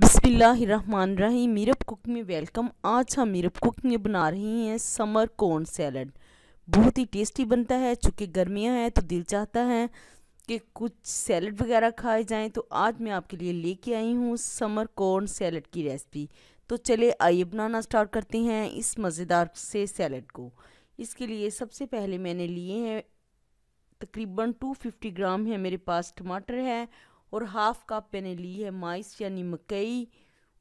बिसमीम मीरप कुक में वेलकम आज हम मीरप कुक में बना रही हैं समर कॉर्न सैलड बहुत ही टेस्टी बनता है चूँकि गर्मियाँ हैं तो दिल चाहता है कि कुछ सैलड वगैरह खाए जाएं तो आज मैं आपके लिए लेके आई हूँ समर कॉर्न सैलड की रेसिपी तो चले आइए बनाना स्टार्ट करते हैं इस मज़ेदार से सैलड को इसके लिए सबसे पहले मैंने लिए हैं तकरीबन फिफ्टी ग्राम है मेरे पास टमाटर है और हाफ कप मैंने ली है माइस यानी मकई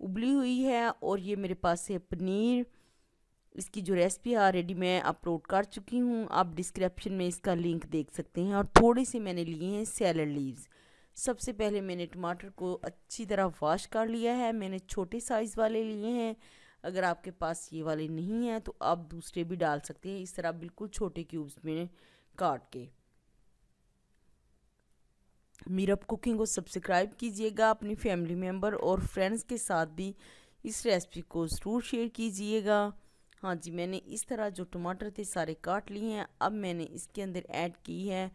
उबली हुई है और ये मेरे पास है पनीर इसकी जो रेसिपी है ऑलरेडी मैं अपलोड कर चुकी हूँ आप डिस्क्रिप्शन में इसका लिंक देख सकते हैं और थोड़े से मैंने लिए हैं सैलड लीव्स सबसे पहले मैंने टमाटर को अच्छी तरह वॉश कर लिया है मैंने छोटे साइज़ वाले लिए हैं अगर आपके पास ये वाले नहीं हैं तो आप दूसरे भी डाल सकते हैं इस तरह बिल्कुल छोटे क्यूब्स में काट के मीरप कुकिंग को सब्सक्राइब कीजिएगा अपनी फैमिली मेम्बर और फ्रेंड्स के साथ भी इस रेसिपी को ज़रूर शेयर कीजिएगा हाँ जी मैंने इस तरह जो टमाटर थे सारे काट लिए हैं अब मैंने इसके अंदर ऐड की है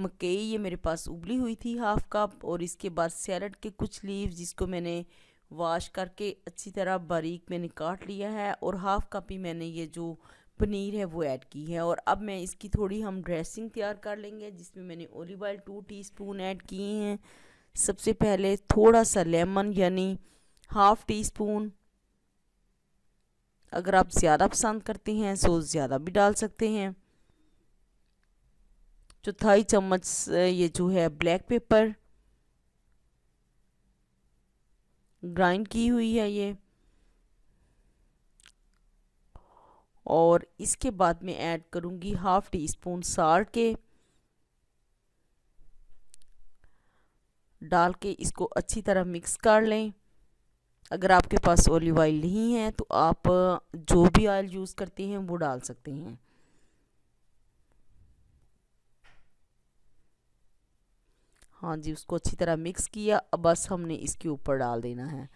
मकई ये मेरे पास उबली हुई थी हाफ़ कप और इसके बाद सैलड के कुछ लीव जिसको मैंने वाश करके अच्छी तरह बारीक मैंने काट लिया है और हाफ़ कप ही मैंने ये जो पनीर है वो ऐड की है और अब मैं इसकी थोड़ी हम ड्रेसिंग तैयार कर लेंगे जिसमें मैंने olive oil two teaspoon add किए हैं सबसे पहले थोड़ा सा लेमन यानी हाफ़ टी स्पून अगर आप ज़्यादा पसंद करते हैं सो तो ज़्यादा भी डाल सकते हैं चौथाई चम्मच ये जो है ब्लैक पेपर ग्राइंड की हुई है ये और इसके बाद मैं ऐड करूँगी हाफ़ टी स्पून साल्ट के डाल के इसको अच्छी तरह मिक्स कर लें अगर आपके पास ऑलिव ऑयल नहीं है तो आप जो भी ऑयल यूज़ करते हैं वो डाल सकते हैं हाँ जी उसको अच्छी तरह मिक्स किया अब बस हमने इसके ऊपर डाल देना है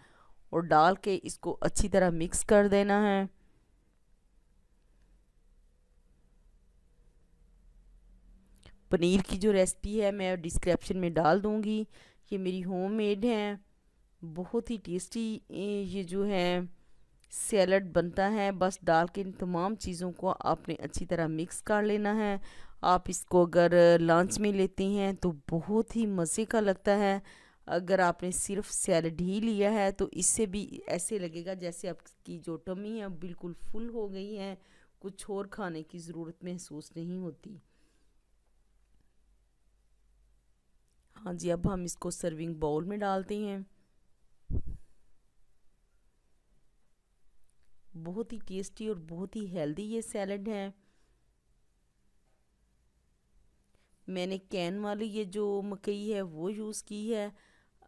और डाल के इसको अच्छी तरह मिक्स कर देना है पनीर की जो रेसिपी है मैं डिस्क्रिप्शन में डाल दूँगी ये मेरी होम मेड है बहुत ही टेस्टी ये जो है सैलड बनता है बस डाल के इन तमाम चीज़ों को आपने अच्छी तरह मिक्स कर लेना है आप इसको अगर लंच में लेती हैं तो बहुत ही मज़े का लगता है अगर आपने सिर्फ सैलड ही लिया है तो इससे भी ऐसे लगेगा जैसे आपकी जो टमी है बिल्कुल फुल हो गई है कुछ और खाने की ज़रूरत महसूस नहीं होती हाँ जी अब हम इसको सर्विंग बाउल में डालते हैं बहुत ही टेस्टी और बहुत ही हेल्दी ये सैलड है मैंने कैन वाली ये जो मकई है वो यूज़ की है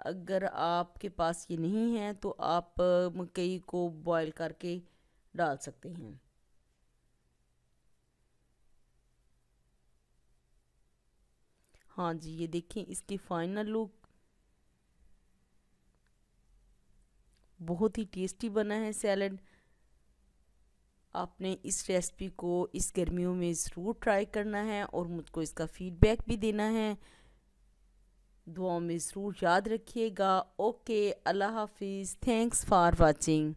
अगर आपके पास ये नहीं है तो आप मकई को बॉईल करके डाल सकते हैं हाँ जी ये देखें इसकी फाइनल लुक बहुत ही टेस्टी बना है सैलड आपने इस रेसिपी को इस गर्मियों में ज़रूर ट्राई करना है और मुझको इसका फीडबैक भी देना है दुआओं में ज़रूर याद रखिएगा ओके अल्लाह हाफिज़ थैंक्स फॉर वाचिंग